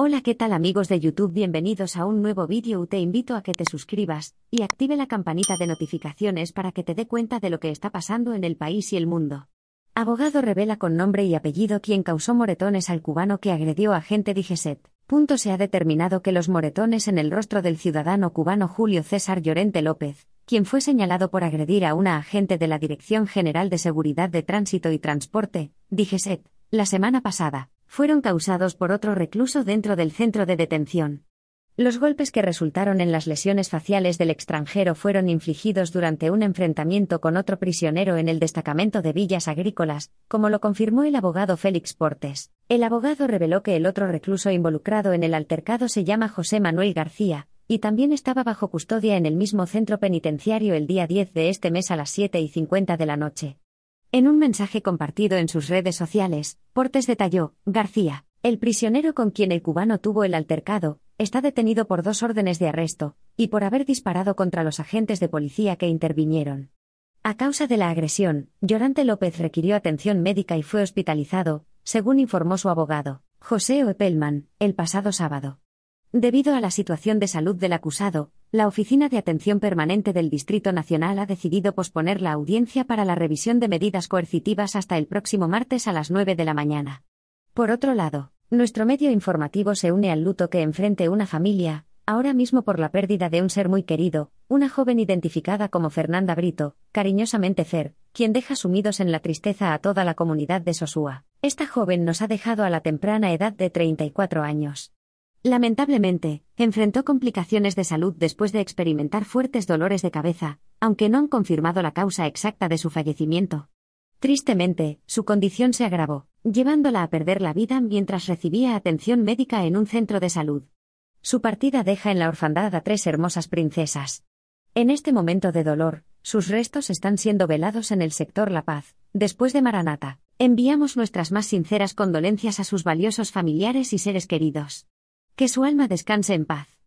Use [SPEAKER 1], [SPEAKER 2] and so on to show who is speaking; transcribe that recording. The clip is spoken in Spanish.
[SPEAKER 1] Hola qué tal amigos de YouTube bienvenidos a un nuevo vídeo te invito a que te suscribas y active la campanita de notificaciones para que te dé cuenta de lo que está pasando en el país y el mundo. Abogado revela con nombre y apellido quien causó moretones al cubano que agredió a gente Digeset. Punto se ha determinado que los moretones en el rostro del ciudadano cubano Julio César Llorente López, quien fue señalado por agredir a una agente de la Dirección General de Seguridad de Tránsito y Transporte, Digeset, la semana pasada, fueron causados por otro recluso dentro del centro de detención. Los golpes que resultaron en las lesiones faciales del extranjero fueron infligidos durante un enfrentamiento con otro prisionero en el destacamento de Villas Agrícolas, como lo confirmó el abogado Félix Portes. El abogado reveló que el otro recluso involucrado en el altercado se llama José Manuel García, y también estaba bajo custodia en el mismo centro penitenciario el día 10 de este mes a las 7 y 50 de la noche. En un mensaje compartido en sus redes sociales, Portes detalló, García, el prisionero con quien el cubano tuvo el altercado, está detenido por dos órdenes de arresto, y por haber disparado contra los agentes de policía que intervinieron. A causa de la agresión, Llorante López requirió atención médica y fue hospitalizado, según informó su abogado, José Oepelman, el pasado sábado. Debido a la situación de salud del acusado, la Oficina de Atención Permanente del Distrito Nacional ha decidido posponer la audiencia para la revisión de medidas coercitivas hasta el próximo martes a las 9 de la mañana. Por otro lado, nuestro medio informativo se une al luto que enfrente una familia, ahora mismo por la pérdida de un ser muy querido, una joven identificada como Fernanda Brito, cariñosamente CER, quien deja sumidos en la tristeza a toda la comunidad de Sosúa. Esta joven nos ha dejado a la temprana edad de 34 años. Lamentablemente, enfrentó complicaciones de salud después de experimentar fuertes dolores de cabeza, aunque no han confirmado la causa exacta de su fallecimiento. Tristemente, su condición se agravó, llevándola a perder la vida mientras recibía atención médica en un centro de salud. Su partida deja en la orfandad a tres hermosas princesas. En este momento de dolor, sus restos están siendo velados en el sector La Paz, después de Maranata. Enviamos nuestras más sinceras condolencias a sus valiosos familiares y seres queridos. Que su alma descanse en paz.